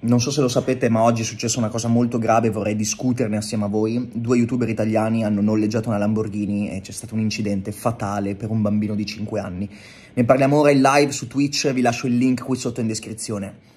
Non so se lo sapete, ma oggi è successa una cosa molto grave, e vorrei discuterne assieme a voi. Due youtuber italiani hanno noleggiato una Lamborghini e c'è stato un incidente fatale per un bambino di 5 anni. Ne parliamo ora in live su Twitch, vi lascio il link qui sotto in descrizione.